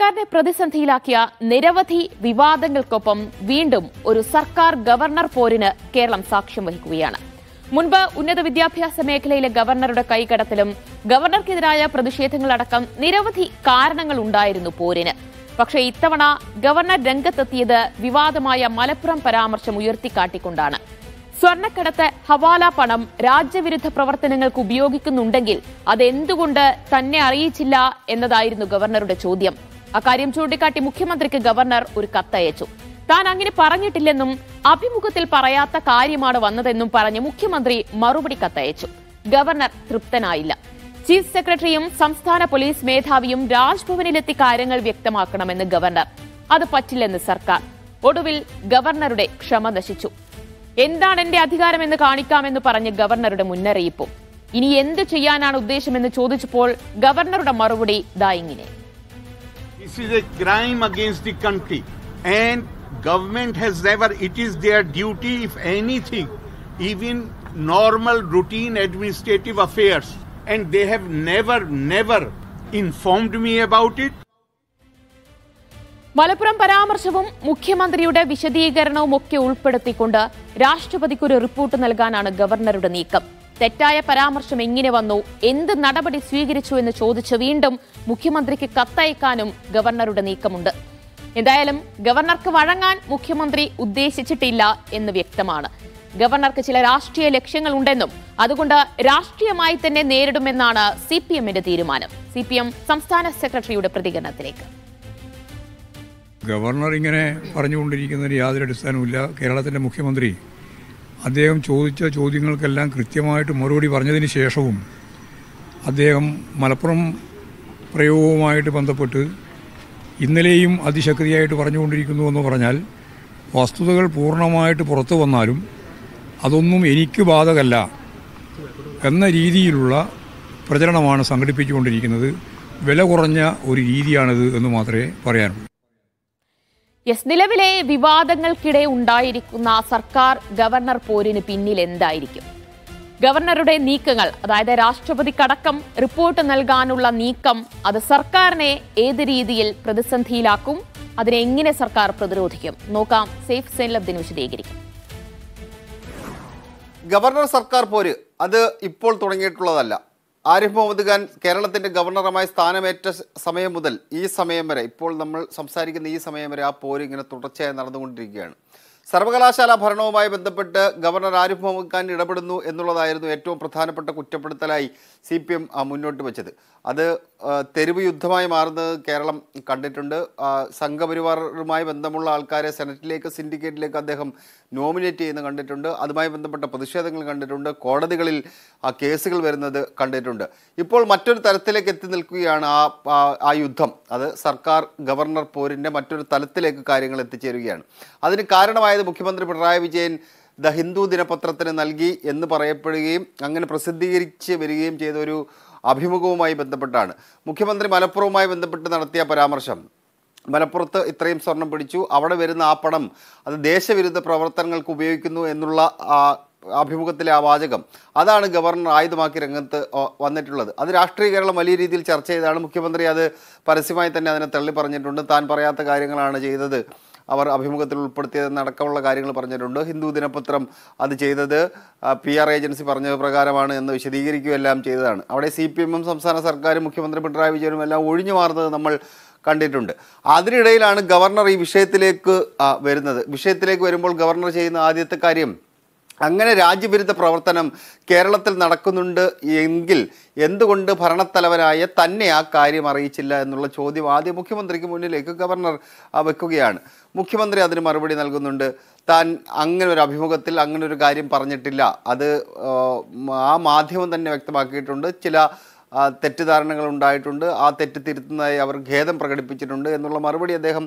സർക്കാരിനെ പ്രതിസന്ധിയിലാക്കിയ നിരവധി വിവാദങ്ങൾക്കൊപ്പം വീണ്ടും ഒരു സർക്കാർ ഗവർണർ പോരിന് കേരളം സാക്ഷ്യം വഹിക്കുകയാണ് മുൻപ് ഉന്നത വിദ്യാഭ്യാസ മേഖലയിലെ ഗവർണറുടെ കൈകടത്തിലും ഗവർണർക്കെതിരായ പ്രതിഷേധങ്ങളടക്കം നിരവധി കാരണങ്ങൾ ഉണ്ടായിരുന്നു പോരിന് പക്ഷേ ഇത്തവണ ഗവർണർ രംഗത്തെത്തിയത് വിവാദമായ മലപ്പുറം പരാമർശം ഉയർത്തിക്കാട്ടിക്കൊണ്ടാണ് സ്വർണ്ണക്കടത്ത് ഹവാല പണം രാജ്യവിരുദ്ധ പ്രവർത്തനങ്ങൾക്ക് ഉപയോഗിക്കുന്നുണ്ടെങ്കിൽ അതെന്തുകൊണ്ട് തന്നെ അറിയിച്ചില്ല എന്നതായിരുന്നു ഗവർണറുടെ ചോദ്യം അക്കാര്യം ചൂണ്ടിക്കാട്ടി മുഖ്യമന്ത്രിക്ക് ഗവർണർ ഒരു കത്തയച്ചു താൻ അങ്ങനെ പറഞ്ഞിട്ടില്ലെന്നും അഭിമുഖത്തിൽ പറയാത്ത കാര്യമാണ് വന്നതെന്നും പറഞ്ഞ് മുഖ്യമന്ത്രി മറുപടി കത്തയച്ചു ഗവർണർ തൃപ്തനായില്ല ചീഫ് സെക്രട്ടറിയും സംസ്ഥാന പോലീസ് മേധാവിയും രാജ്ഭവനിലെത്തി കാര്യങ്ങൾ വ്യക്തമാക്കണമെന്ന് ഗവർണർ അത് പറ്റില്ലെന്ന് സർക്കാർ ഒടുവിൽ ഗവർണറുടെ ക്ഷമ നശിച്ചു എന്താണ് എന്റെ അധികാരമെന്ന് കാണിക്കാമെന്ന് പറഞ്ഞ് ഗവർണറുടെ മുന്നറിയിപ്പും ഇനി എന്ത് ചെയ്യാനാണ് ഉദ്ദേശമെന്ന് ചോദിച്ചപ്പോൾ ഗവർണറുടെ മറുപടി ദായിങ്ങിനെ This is a crime against the country. And government has never, it is their duty, if anything, even normal routine administrative affairs. And they have never, never informed me about it. Malappuram പരാമർശവും മുഖ്യമന്ത്രിയുടെ വിശദീകരണവും ഒക്കെ ഉൾപ്പെടുത്തിക്കൊണ്ട് രാഷ്ട്രപതിക്കൊരു report നൽകാനാണ് ഗവർണറുടെ നീക്കം തെറ്റായ പരാമർശം എങ്ങനെ വന്നു എന്ത് നടപടി സ്വീകരിച്ചു എന്ന് ചോദിച്ച് വീണ്ടും മുഖ്യമന്ത്രിക്ക് കത്തയക്കാനും ഗവർണറുടെ നീക്കമുണ്ട് എന്തായാലും ഗവർണർക്ക് വഴങ്ങാൻ മുഖ്യമന്ത്രി ഉദ്ദേശിച്ചിട്ടില്ല എന്ന് വ്യക്തമാണ് ഗവർണർക്ക് ചില രാഷ്ട്രീയ ലക്ഷ്യങ്ങൾ ഉണ്ടെന്നും അതുകൊണ്ട് രാഷ്ട്രീയമായി തന്നെ നേരിടുമെന്നാണ് സി പി എമ്മിന്റെ തീരുമാനം സി പി എം സംസ്ഥാന സെക്രട്ടറിയുടെ പ്രതികരണത്തിലേക്ക് ഗവർണർ ഇങ്ങനെ പറഞ്ഞുകൊണ്ടിരിക്കുന്നതിന് യാതൊരു അടിസ്ഥാനവുമില്ല കേരളത്തിന്റെ മുഖ്യമന്ത്രി അദ്ദേഹം ചോദിച്ച ചോദ്യങ്ങൾക്കെല്ലാം കൃത്യമായിട്ട് മറുപടി പറഞ്ഞതിന് ശേഷവും അദ്ദേഹം മലപ്പുറം പ്രയോഗവുമായിട്ട് ബന്ധപ്പെട്ട് ഇന്നലെയും അതിശക്തിയായിട്ട് പറഞ്ഞുകൊണ്ടിരിക്കുന്നു എന്ന് പറഞ്ഞാൽ വസ്തുതകൾ പൂർണ്ണമായിട്ട് പുറത്തു വന്നാലും അതൊന്നും എനിക്ക് ബാധകല്ല എന്ന രീതിയിലുള്ള പ്രചരണമാണ് സംഘടിപ്പിച്ചുകൊണ്ടിരിക്കുന്നത് വില കുറഞ്ഞ ഒരു രീതിയാണിത് എന്ന് മാത്രമേ പറയാനുള്ളൂ യെസ് നിലവിലെ വിവാദങ്ങൾക്കിടെ ഉണ്ടായിരിക്കുന്ന സർക്കാർ ഗവർണർ പോരിന് പിന്നിൽ എന്തായിരിക്കും ഗവർണറുടെ നീക്കങ്ങൾ അതായത് രാഷ്ട്രപതി കടക്കം റിപ്പോർട്ട് നൽകാനുള്ള നീക്കം അത് സർക്കാരിനെ ഏത് രീതിയിൽ പ്രതിസന്ധിയിലാക്കും അതിനെ എങ്ങനെ സർക്കാർ പ്രതിരോധിക്കും നോക്കാം സേഫ് സൈനിലബ്ദിന് വിശദീകരിക്കും ഗവർണർ സർക്കാർ പോര് അത് ഇപ്പോൾ തുടങ്ങിയിട്ടുള്ളതല്ല ആരിഫ് മുഹമ്മദ് ഖാൻ കേരളത്തിൻ്റെ ഗവർണറുമായി സ്ഥാനമേറ്റ സമയം മുതൽ ഈ സമയം വരെ ഇപ്പോൾ നമ്മൾ സംസാരിക്കുന്ന ഈ സമയം വരെ ആ പോര് ഇങ്ങനെ തുടർച്ചയായി നടന്നുകൊണ്ടിരിക്കുകയാണ് സർവകലാശാല ഭരണവുമായി ബന്ധപ്പെട്ട് ഗവർണർ ആരിഫ് മുഹമ്മദ് ഖാൻ ഇടപെടുന്നു എന്നുള്ളതായിരുന്നു ഏറ്റവും പ്രധാനപ്പെട്ട കുറ്റപ്പെടുത്തലായി സി പി എം മുന്നോട്ട് വെച്ചത് അത് തെരുവ് യുദ്ധമായി മാറുന്നത് കേരളം കണ്ടിട്ടുണ്ട് സംഘപരിവാറുമായി ബന്ധമുള്ള ആൾക്കാരെ സെനറ്റിലേക്ക് സിൻഡിക്കേറ്റിലേക്ക് അദ്ദേഹം നോമിനേറ്റ് ചെയ്യുന്നത് കണ്ടിട്ടുണ്ട് അതുമായി ബന്ധപ്പെട്ട പ്രതിഷേധങ്ങൾ കണ്ടിട്ടുണ്ട് കോടതികളിൽ ആ കേസുകൾ വരുന്നത് കണ്ടിട്ടുണ്ട് ഇപ്പോൾ മറ്റൊരു തരത്തിലേക്ക് എത്തി നിൽക്കുകയാണ് ആ ആ യുദ്ധം അത് സർക്കാർ ഗവർണർ പോരിൻ്റെ മറ്റൊരു തലത്തിലേക്ക് കാര്യങ്ങൾ എത്തിച്ചേരുകയാണ് അതിന് കാരണമായത് മുഖ്യമന്ത്രി പിണറായി വിജയൻ ദ ഹിന്ദു ദിനപത്രത്തിന് നൽകി എന്ന് പറയപ്പെടുകയും അങ്ങനെ പ്രസിദ്ധീകരിച്ച് വരികയും ചെയ്തൊരു അഭിമുഖവുമായി ബന്ധപ്പെട്ടാണ് മുഖ്യമന്ത്രി മലപ്പുറവുമായി ബന്ധപ്പെട്ട് നടത്തിയ പരാമർശം മലപ്പുറത്ത് ഇത്രയും സ്വർണം പിടിച്ചു അവിടെ വരുന്ന ആ പണം അത് ദേശവിരുദ്ധ പ്രവർത്തനങ്ങൾക്ക് ഉപയോഗിക്കുന്നു എന്നുള്ള അഭിമുഖത്തിലെ ആ വാചകം അതാണ് ഗവർണർ ആയുധമാക്കി രംഗത്ത് വന്നിട്ടുള്ളത് അത് രാഷ്ട്രീയ കേരളം വലിയ രീതിയിൽ ചർച്ച ചെയ്താണ് മുഖ്യമന്ത്രി അത് പരസ്യമായി തന്നെ അതിനെ തള്ളി പറഞ്ഞിട്ടുണ്ട് താൻ പറയാത്ത കാര്യങ്ങളാണ് ചെയ്തത് അവർ അഭിമുഖത്തിൽ അടക്കമുള്ള കാര്യങ്ങൾ പറഞ്ഞിട്ടുണ്ട് ഹിന്ദു ദിനപത്രം അത് ചെയ്തത് പി ആർ ഏജൻസി പറഞ്ഞത് പ്രകാരമാണ് എന്ന് വിശദീകരിക്കുകയെല്ലാം ചെയ്തതാണ് അവിടെ സി പി എമ്മും സംസ്ഥാന സർക്കാരും മുഖ്യമന്ത്രി പിണറായി വിജയനും എല്ലാം ഒഴിഞ്ഞു മാറുന്നത് നമ്മൾ കണ്ടിട്ടുണ്ട് അതിനിടയിലാണ് ഗവർണർ ഈ വിഷയത്തിലേക്ക് വരുന്നത് വിഷയത്തിലേക്ക് വരുമ്പോൾ ഗവർണർ ചെയ്യുന്ന ആദ്യത്തെ കാര്യം അങ്ങനെ രാജ്യവിരുദ്ധ പ്രവർത്തനം കേരളത്തിൽ നടക്കുന്നുണ്ട് എങ്കിൽ എന്തുകൊണ്ട് ഭരണത്തലവനായ തന്നെ ആ കാര്യം അറിയിച്ചില്ല എന്നുള്ള ചോദ്യം ആദ്യം മുഖ്യമന്ത്രിക്ക് മുന്നിലേക്ക് ഗവർണർ വെക്കുകയാണ് മുഖ്യമന്ത്രി അതിന് മറുപടി നൽകുന്നുണ്ട് താൻ അങ്ങനെ ഒരു അഭിമുഖത്തിൽ അങ്ങനെ ഒരു കാര്യം പറഞ്ഞിട്ടില്ല അത് ആ മാധ്യമം തന്നെ വ്യക്തമാക്കിയിട്ടുണ്ട് ചില തെറ്റിദ്ധാരണകൾ ഉണ്ടായിട്ടുണ്ട് ആ തെറ്റ് തിരുത്തുന്നതായി അവർ ഖേദം പ്രകടിപ്പിച്ചിട്ടുണ്ട് എന്നുള്ള മറുപടി അദ്ദേഹം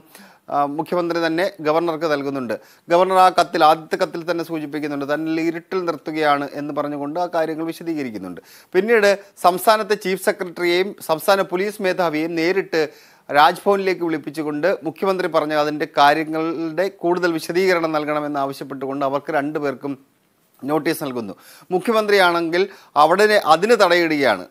മുഖ്യമന്ത്രി തന്നെ ഗവർണർക്ക് നൽകുന്നുണ്ട് ഗവർണർ ആ കത്തിൽ ആദ്യത്തെ കത്തിൽ തന്നെ സൂചിപ്പിക്കുന്നുണ്ട് തന്നെ ഇരുട്ടിൽ നിർത്തുകയാണ് എന്ന് പറഞ്ഞുകൊണ്ട് ആ കാര്യങ്ങൾ വിശദീകരിക്കുന്നുണ്ട് പിന്നീട് സംസ്ഥാനത്തെ ചീഫ് സെക്രട്ടറിയെയും സംസ്ഥാന പോലീസ് മേധാവിയെയും നേരിട്ട് രാജ്ഭവനിലേക്ക് വിളിപ്പിച്ചുകൊണ്ട് മുഖ്യമന്ത്രി പറഞ്ഞ അതിൻ്റെ കാര്യങ്ങളുടെ കൂടുതൽ വിശദീകരണം നൽകണമെന്ന് ആവശ്യപ്പെട്ടുകൊണ്ട് അവർക്ക് രണ്ടുപേർക്കും നോട്ടീസ് നൽകുന്നു മുഖ്യമന്ത്രിയാണെങ്കിൽ അവിടെ അതിന് തടയിടുകയാണ്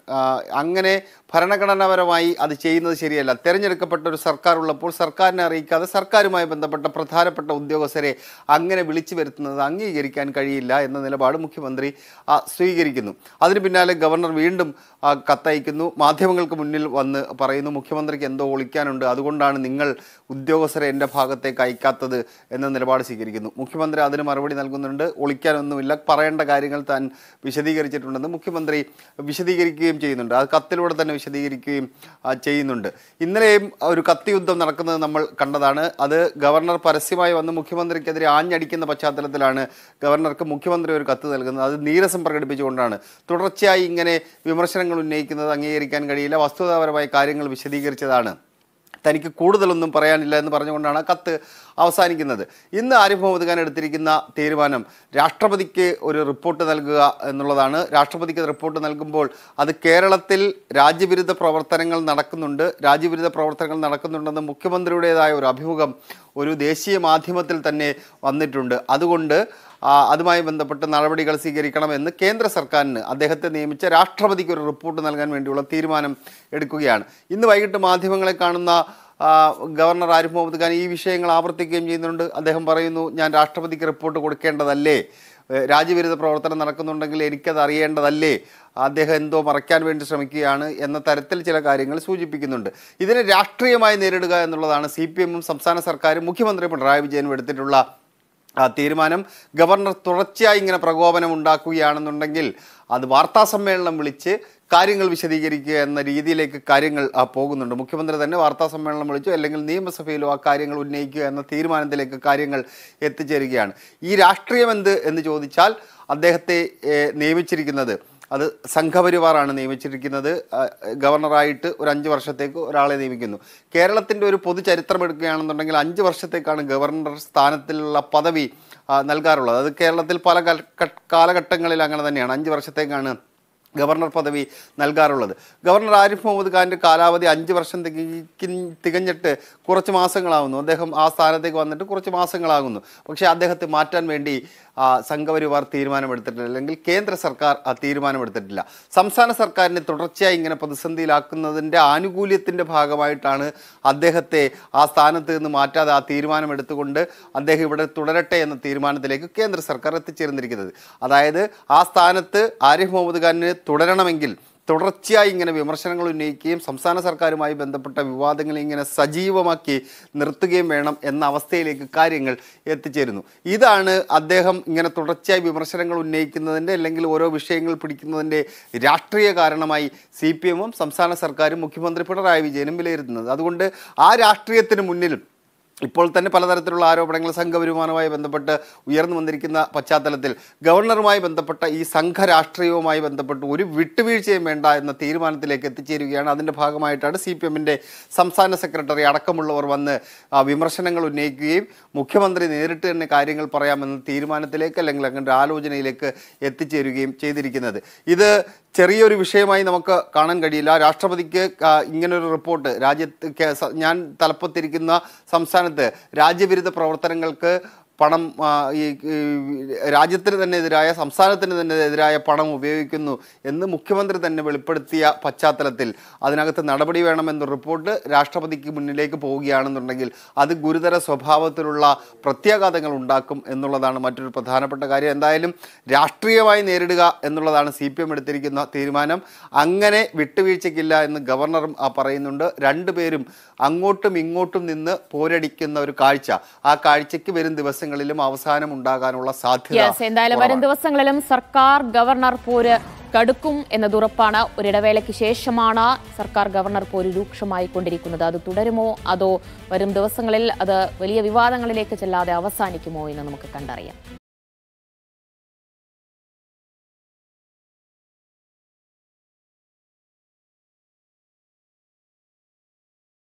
അങ്ങനെ ഭരണഘടനാപരമായി അത് ചെയ്യുന്നത് ശരിയല്ല തിരഞ്ഞെടുക്കപ്പെട്ട ഒരു സർക്കാർ ഉള്ളപ്പോൾ സർക്കാരിനെ അറിയിക്കാതെ സർക്കാരുമായി ബന്ധപ്പെട്ട പ്രധാനപ്പെട്ട ഉദ്യോഗസ്ഥരെ അങ്ങനെ വിളിച്ചു വരുത്തുന്നത് അംഗീകരിക്കാൻ കഴിയില്ല എന്ന നിലപാട് മുഖ്യമന്ത്രി സ്വീകരിക്കുന്നു അതിന് പിന്നാലെ ഗവർണർ വീണ്ടും കത്തയക്കുന്നു മാധ്യമങ്ങൾക്ക് മുന്നിൽ വന്ന് പറയുന്നു മുഖ്യമന്ത്രിക്ക് എന്തോ ഒളിക്കാനുണ്ട് അതുകൊണ്ടാണ് നിങ്ങൾ ഉദ്യോഗസ്ഥരെ എൻ്റെ ഭാഗത്തേക്ക് അയക്കാത്തത് എന്ന നിലപാട് സ്വീകരിക്കുന്നു മുഖ്യമന്ത്രി അതിന് മറുപടി നൽകുന്നുണ്ട് ഒളിക്കാനൊന്നുമില്ല പറയേണ്ട കാര്യങ്ങൾ താൻ വിശദീകരിച്ചിട്ടുണ്ടെന്ന് മുഖ്യമന്ത്രി വിശദീകരിക്കുകയും ചെയ്യുന്നുണ്ട് അത് കത്തിലൂടെ തന്നെ വിശദീകരിക്കുകയും ചെയ്യുന്നുണ്ട് ഇന്നലെയും ഒരു കത്തി യുദ്ധം നടക്കുന്നത് നമ്മൾ കണ്ടതാണ് അത് ഗവർണർ പരസ്യമായി വന്ന് മുഖ്യമന്ത്രിക്കെതിരെ ആഞ്ഞടിക്കുന്ന പശ്ചാത്തലത്തിലാണ് ഗവർണർക്ക് മുഖ്യമന്ത്രി ഒരു കത്ത് നൽകുന്നത് അത് നീരസം പ്രകടിപ്പിച്ചുകൊണ്ടാണ് തുടർച്ചയായി ഇങ്ങനെ വിമർശനങ്ങൾ ഉന്നയിക്കുന്നത് അംഗീകരിക്കാൻ കഴിയില്ല വസ്തുതാപരമായ കാര്യങ്ങൾ വിശദീകരിച്ചതാണ് തനിക്ക് കൂടുതലൊന്നും പറയാനില്ല എന്ന് പറഞ്ഞുകൊണ്ടാണ് കത്ത് അവസാനിക്കുന്നത് ഇന്ന് ആരിഫ് മുഹമ്മദ് ഖാൻ എടുത്തിരിക്കുന്ന തീരുമാനം രാഷ്ട്രപതിക്ക് ഒരു റിപ്പോർട്ട് നൽകുക എന്നുള്ളതാണ് രാഷ്ട്രപതിക്ക് റിപ്പോർട്ട് നൽകുമ്പോൾ അത് കേരളത്തിൽ രാജ്യവിരുദ്ധ പ്രവർത്തനങ്ങൾ നടക്കുന്നുണ്ട് രാജ്യവിരുദ്ധ പ്രവർത്തനങ്ങൾ നടക്കുന്നുണ്ടെന്ന് മുഖ്യമന്ത്രിയുടേതായ ഒരു അഭിമുഖം ഒരു ദേശീയ മാധ്യമത്തിൽ തന്നെ വന്നിട്ടുണ്ട് അതുകൊണ്ട് അതുമായി ബന്ധപ്പെട്ട് നടപടികൾ സ്വീകരിക്കണമെന്ന് കേന്ദ്ര സർക്കാരിന് അദ്ദേഹത്തെ നിയമിച്ച രാഷ്ട്രപതിക്ക് ഒരു റിപ്പോർട്ട് നൽകാൻ വേണ്ടിയുള്ള തീരുമാനം എടുക്കുകയാണ് ഇന്ന് വൈകിട്ട് മാധ്യമങ്ങളെ കാണുന്ന ഗവർണർ ആരിഫ് മുഹമ്മദ് ഖാൻ ഈ വിഷയങ്ങൾ ആവർത്തിക്കുകയും ചെയ്യുന്നുണ്ട് അദ്ദേഹം പറയുന്നു ഞാൻ രാഷ്ട്രപതിക്ക് റിപ്പോർട്ട് കൊടുക്കേണ്ടതല്ലേ രാജ്യവിരുദ്ധ പ്രവർത്തനം നടക്കുന്നുണ്ടെങ്കിൽ എനിക്കത് അറിയേണ്ടതല്ലേ അദ്ദേഹം എന്തോ മറയ്ക്കാൻ വേണ്ടി ശ്രമിക്കുകയാണ് എന്ന തരത്തിൽ ചില കാര്യങ്ങൾ സൂചിപ്പിക്കുന്നുണ്ട് ഇതിനെ രാഷ്ട്രീയമായി നേരിടുക എന്നുള്ളതാണ് സി പി എമ്മും സംസ്ഥാന സർക്കാരും മുഖ്യമന്ത്രി പിണറായി വിജയനും എടുത്തിട്ടുള്ള ആ തീരുമാനം ഗവർണർ തുടർച്ചയായി ഇങ്ങനെ പ്രകോപനം ഉണ്ടാക്കുകയാണെന്നുണ്ടെങ്കിൽ അത് വാർത്താ സമ്മേളനം വിളിച്ച് കാര്യങ്ങൾ വിശദീകരിക്കുക എന്ന രീതിയിലേക്ക് കാര്യങ്ങൾ പോകുന്നുണ്ട് മുഖ്യമന്ത്രി തന്നെ വാർത്താ സമ്മേളനം വിളിച്ചു അല്ലെങ്കിൽ നിയമസഭയിലോ ആ കാര്യങ്ങൾ ഉന്നയിക്കുക എന്ന തീരുമാനത്തിലേക്ക് കാര്യങ്ങൾ എത്തിച്ചേരുകയാണ് ഈ രാഷ്ട്രീയം എന്ത് എന്ന് ചോദിച്ചാൽ അദ്ദേഹത്തെ നിയമിച്ചിരിക്കുന്നത് അത് സംഘപരിവാറാണ് നിയമിച്ചിരിക്കുന്നത് ഗവർണറായിട്ട് ഒരു അഞ്ച് വർഷത്തേക്ക് ഒരാളെ നിയമിക്കുന്നു കേരളത്തിൻ്റെ ഒരു പൊതു ചരിത്രം എടുക്കുകയാണെന്നുണ്ടെങ്കിൽ അഞ്ച് വർഷത്തേക്കാണ് ഗവർണർ സ്ഥാനത്തിലുള്ള പദവി നൽകാറുള്ളത് അത് കേരളത്തിൽ പല കാലഘട്ടങ്ങളിൽ അങ്ങനെ തന്നെയാണ് അഞ്ച് വർഷത്തേക്കാണ് ഗവർണർ പദവി നൽകാറുള്ളത് ഗവർണർ ആരിഫ് മുഹമ്മദ് ഖാൻ്റെ കാലാവധി അഞ്ച് വർഷം തികഞ്ഞിട്ട് കുറച്ച് മാസങ്ങളാകുന്നു അദ്ദേഹം ആ സ്ഥാനത്തേക്ക് വന്നിട്ട് കുറച്ച് മാസങ്ങളാകുന്നു പക്ഷേ അദ്ദേഹത്തെ മാറ്റാൻ വേണ്ടി സംഘപരിവാർ തീരുമാനമെടുത്തിട്ടില്ല അല്ലെങ്കിൽ കേന്ദ്ര സർക്കാർ ആ തീരുമാനമെടുത്തിട്ടില്ല സംസ്ഥാന സർക്കാരിനെ തുടർച്ചയായി ഇങ്ങനെ പ്രതിസന്ധിയിലാക്കുന്നതിൻ്റെ ആനുകൂല്യത്തിൻ്റെ ഭാഗമായിട്ടാണ് അദ്ദേഹത്തെ ആ സ്ഥാനത്ത് നിന്ന് മാറ്റാതെ ആ തീരുമാനമെടുത്തുകൊണ്ട് അദ്ദേഹം ഇവിടെ തുടരട്ടെ എന്ന തീരുമാനത്തിലേക്ക് കേന്ദ്ര സർക്കാർ എത്തിച്ചേർന്നിരിക്കുന്നത് അതായത് ആ സ്ഥാനത്ത് ആരിഫ് മുഹമ്മദ് ഖാനിന് തുടരണമെങ്കിൽ തുടർച്ചയായി ഇങ്ങനെ വിമർശനങ്ങൾ ഉന്നയിക്കുകയും സംസ്ഥാന സർക്കാരുമായി ബന്ധപ്പെട്ട വിവാദങ്ങളെ ഇങ്ങനെ സജീവമാക്കി നിർത്തുകയും വേണം എന്ന അവസ്ഥയിലേക്ക് കാര്യങ്ങൾ എത്തിച്ചേരുന്നു ഇതാണ് അദ്ദേഹം ഇങ്ങനെ തുടർച്ചയായി വിമർശനങ്ങൾ ഉന്നയിക്കുന്നതിൻ്റെ അല്ലെങ്കിൽ ഓരോ വിഷയങ്ങൾ പിടിക്കുന്നതിൻ്റെ രാഷ്ട്രീയ കാരണമായി സി പി എമ്മും സംസ്ഥാന സർക്കാരും മുഖ്യമന്ത്രി പിണറായി വിജയനും വിലയിരുത്തുന്നത് അതുകൊണ്ട് ആ രാഷ്ട്രീയത്തിന് മുന്നിലും ഇപ്പോൾ തന്നെ പലതരത്തിലുള്ള ആരോപണങ്ങൾ സംഘപരിമാനവുമായി ബന്ധപ്പെട്ട് ഉയർന്നു വന്നിരിക്കുന്ന പശ്ചാത്തലത്തിൽ ഗവർണറുമായി ബന്ധപ്പെട്ട ഈ സംഘരാഷ്ട്രീയവുമായി ബന്ധപ്പെട്ട് ഒരു വിട്ടുവീഴ്ചയും വേണ്ട എന്ന തീരുമാനത്തിലേക്ക് എത്തിച്ചേരുകയാണ് അതിൻ്റെ ഭാഗമായിട്ടാണ് സി പി എമ്മിൻ്റെ സംസ്ഥാന സെക്രട്ടറി അടക്കമുള്ളവർ വന്ന് വിമർശനങ്ങൾ ഉന്നയിക്കുകയും മുഖ്യമന്ത്രി നേരിട്ട് തന്നെ കാര്യങ്ങൾ പറയാമെന്ന തീരുമാനത്തിലേക്ക് അല്ലെങ്കിൽ അങ്ങനെ ആലോചനയിലേക്ക് എത്തിച്ചേരുകയും ചെയ്തിരിക്കുന്നത് ഇത് ചെറിയൊരു വിഷയമായി നമുക്ക് കാണാൻ കഴിയില്ല രാഷ്ട്രപതിക്ക് ഇങ്ങനൊരു റിപ്പോർട്ട് രാജ്യത്ത് ഞാൻ തലപ്പത്തിരിക്കുന്ന സംസ്ഥാന സംസ്ഥാനത്ത് രാജ്യവിരുദ്ധ പ്രവർത്തനങ്ങൾക്ക് പണം ഈ രാജ്യത്തിന് തന്നെ എതിരായ സംസ്ഥാനത്തിന് തന്നെ എതിരായ പണം ഉപയോഗിക്കുന്നു എന്ന് മുഖ്യമന്ത്രി തന്നെ വെളിപ്പെടുത്തിയ പശ്ചാത്തലത്തിൽ അതിനകത്ത് നടപടി വേണമെന്ന റിപ്പോർട്ട് രാഷ്ട്രപതിക്ക് മുന്നിലേക്ക് പോവുകയാണെന്നുണ്ടെങ്കിൽ അത് ഗുരുതര സ്വഭാവത്തിലുള്ള പ്രത്യാഘാതങ്ങൾ ഉണ്ടാക്കും എന്നുള്ളതാണ് മറ്റൊരു പ്രധാനപ്പെട്ട കാര്യം എന്തായാലും രാഷ്ട്രീയമായി നേരിടുക എന്നുള്ളതാണ് സി പി എം എടുത്തിരിക്കുന്ന തീരുമാനം അങ്ങനെ വിട്ടുവീഴ്ചയ്ക്കില്ല എന്ന് ഗവർണറും പറയുന്നുണ്ട് രണ്ടുപേരും അങ്ങോട്ടും ഇങ്ങോട്ടും നിന്ന് പോരടിക്കുന്ന ഒരു കാഴ്ച ആ കാഴ്ചയ്ക്ക് വരും ദിവസങ്ങൾ ദിവസങ്ങളിലും അവസാനം ഉണ്ടാകാനുള്ള സാധ്യത എന്തായാലും വരും ദിവസങ്ങളിലും സർക്കാർ ഗവർണർ പോര് കടുക്കും എന്നത് ഉറപ്പാണ് ഒരിടവേളയ്ക്ക് ശേഷമാണ് സർക്കാർ ഗവർണർ പോര് രൂക്ഷമായി കൊണ്ടിരിക്കുന്നത് അത് തുടരുമോ അതോ വരും ദിവസങ്ങളിൽ അത് വലിയ വിവാദങ്ങളിലേക്ക് ചെല്ലാതെ അവസാനിക്കുമോ എന്ന് നമുക്ക് കണ്ടറിയാം